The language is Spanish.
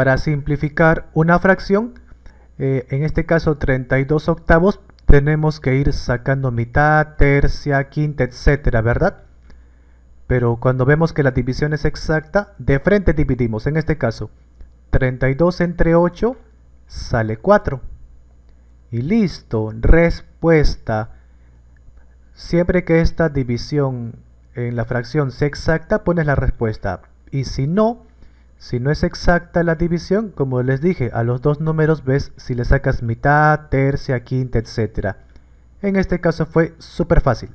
Para simplificar una fracción, eh, en este caso 32 octavos, tenemos que ir sacando mitad, tercia, quinta, etcétera, ¿verdad? Pero cuando vemos que la división es exacta, de frente dividimos. En este caso, 32 entre 8 sale 4. Y listo, respuesta. Siempre que esta división en la fracción sea exacta, pones la respuesta. Y si no, si no es exacta la división, como les dije, a los dos números ves si le sacas mitad, tercia, quinta, etc. En este caso fue súper fácil.